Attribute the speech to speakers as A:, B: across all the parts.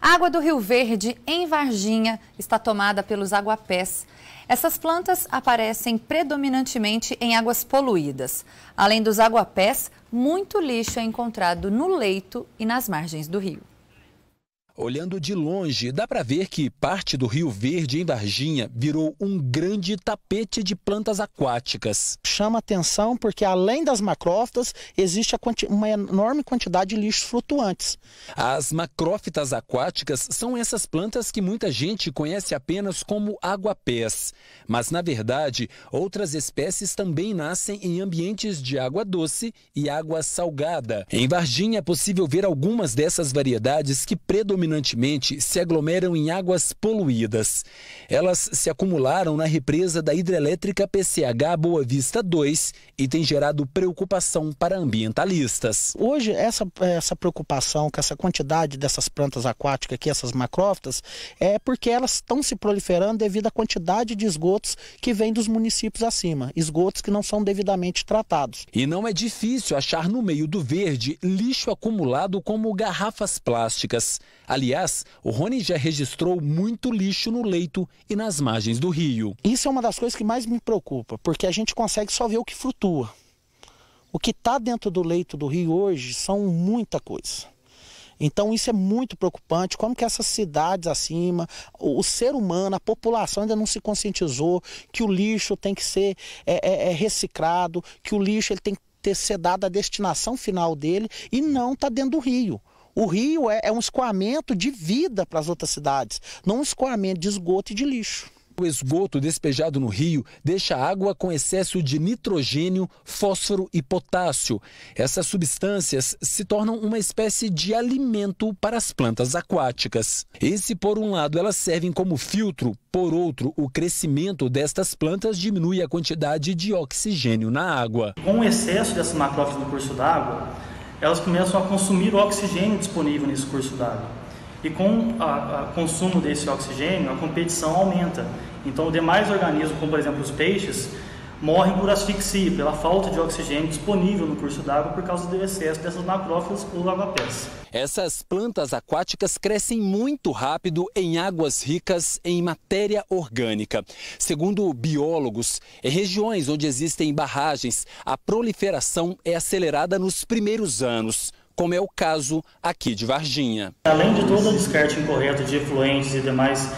A: água do Rio Verde, em Varginha, está tomada pelos aguapés. Essas plantas aparecem predominantemente em águas poluídas. Além dos aguapés, muito lixo é encontrado no leito e nas margens do rio.
B: Olhando de longe, dá para ver que parte do Rio Verde em Varginha virou um grande tapete de plantas aquáticas.
C: Chama atenção porque além das macrófitas, existe uma enorme quantidade de lixos flutuantes.
B: As macrófitas aquáticas são essas plantas que muita gente conhece apenas como água Mas, na verdade, outras espécies também nascem em ambientes de água doce e água salgada. Em Varginha é possível ver algumas dessas variedades que predominam predominantemente se aglomeram em águas poluídas. Elas se acumularam na represa da hidrelétrica PCH Boa Vista 2 e tem gerado preocupação para ambientalistas.
C: Hoje, essa, essa preocupação com essa quantidade dessas plantas aquáticas aqui, essas macrófitas, é porque elas estão se proliferando devido à quantidade de esgotos que vem dos municípios acima, esgotos que não são devidamente tratados.
B: E não é difícil achar no meio do verde lixo acumulado como garrafas plásticas. Aliás, o Rony já registrou muito lixo no leito e nas margens do rio. Isso é uma
C: das coisas que mais me preocupa, porque a gente consegue só ver o que flutua. O que está dentro do leito do rio hoje são muita coisa. Então isso é muito preocupante, como que essas cidades acima, o, ser humano, a população ainda não se conscientizou que o lixo tem que ser é, é, é reciclado, que o lixo ele tem que ter ser dado a destinação final dele e não está dentro do rio. O rio é, é um escoamento de
B: vida para as outras cidades, não um escoamento de esgoto e de lixo. O esgoto despejado no rio deixa a água com excesso de nitrogênio, fósforo e potássio. Essas substâncias se tornam uma espécie de alimento para as plantas aquáticas. E se por um lado elas servem como filtro, por outro, o crescimento destas plantas diminui a quantidade de oxigênio na água.
D: Com o excesso dessas macrófita no curso d'água, elas começam a consumir o oxigênio disponível nesse curso d'água. E com o consumo desse oxigênio, a competição aumenta. Então, demais organismos, como por exemplo os peixes, morrem por asfixia, pela falta de oxigênio disponível no curso d'água por causa do excesso dessas macrófilas ou lagoa pés
B: Essas plantas aquáticas crescem muito rápido em águas ricas em matéria orgânica. Segundo biólogos, em regiões onde existem barragens, a proliferação é acelerada nos primeiros anos como é o caso aqui de Varginha.
D: Além de todo o descarte incorreto de efluentes e demais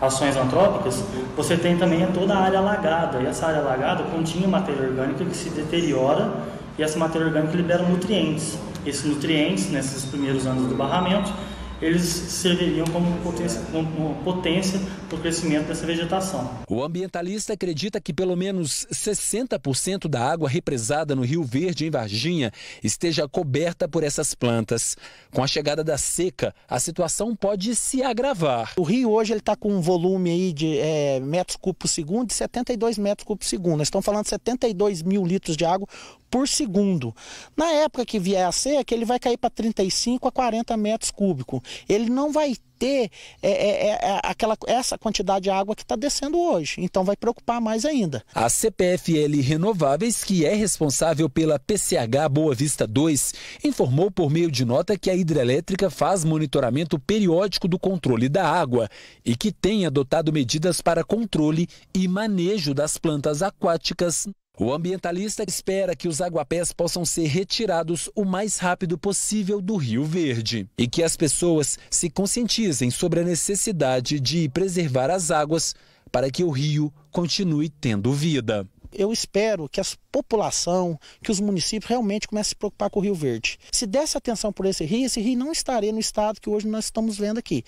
D: ações antrópicas, você tem também toda a área alagada. E essa área alagada continha matéria orgânica que se deteriora e essa matéria orgânica libera nutrientes. Esses nutrientes, nesses primeiros anos do barramento, eles serviriam como potência, potência para o crescimento dessa vegetação. O ambientalista
B: acredita que pelo menos 60% da água represada no Rio Verde, em Varginha, esteja coberta por essas plantas. Com a chegada da seca, a situação pode se agravar. O rio hoje está com um volume aí de é, metros cúbicos por segundo de
C: 72 metros cúbicos por segundo. Nós estamos falando de 72 mil litros de água por segundo. Na época que vier a seca, é ele vai cair para 35 a 40 metros cúbicos. Ele não vai ter é, é, é, é aquela, essa quantidade de água que está descendo hoje. Então vai preocupar mais ainda.
B: A CPFL Renováveis, que é responsável pela PCH Boa Vista 2, informou por meio de nota que a hidrelétrica faz monitoramento periódico do controle da água e que tem adotado medidas para controle e manejo das plantas aquáticas o ambientalista espera que os aguapés possam ser retirados o mais rápido possível do Rio Verde e que as pessoas se conscientizem sobre a necessidade de preservar as águas para que o rio continue tendo vida.
C: Eu espero que a população, que os municípios realmente comecem a se preocupar com o Rio Verde. Se desse atenção por esse rio, esse rio não estaria no estado que hoje nós estamos vendo aqui.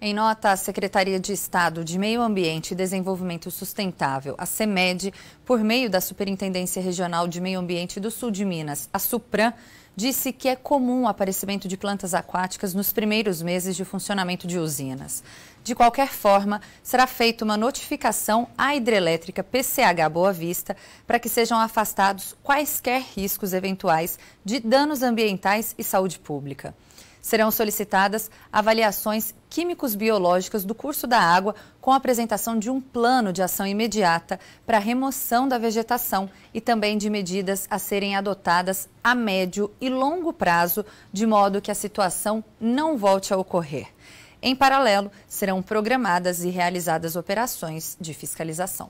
A: Em nota, a Secretaria de Estado de Meio Ambiente e Desenvolvimento Sustentável, a CEMED, por meio da Superintendência Regional de Meio Ambiente do Sul de Minas, a SUPRAM, disse que é comum o aparecimento de plantas aquáticas nos primeiros meses de funcionamento de usinas. De qualquer forma, será feita uma notificação à hidrelétrica PCH Boa Vista para que sejam afastados quaisquer riscos eventuais de danos ambientais e saúde pública serão solicitadas avaliações químicos biológicas do curso da água com apresentação de um plano de ação imediata para remoção da vegetação e também de medidas a serem adotadas a médio e longo prazo, de modo que a situação não volte a ocorrer. Em paralelo, serão programadas e realizadas operações de fiscalização.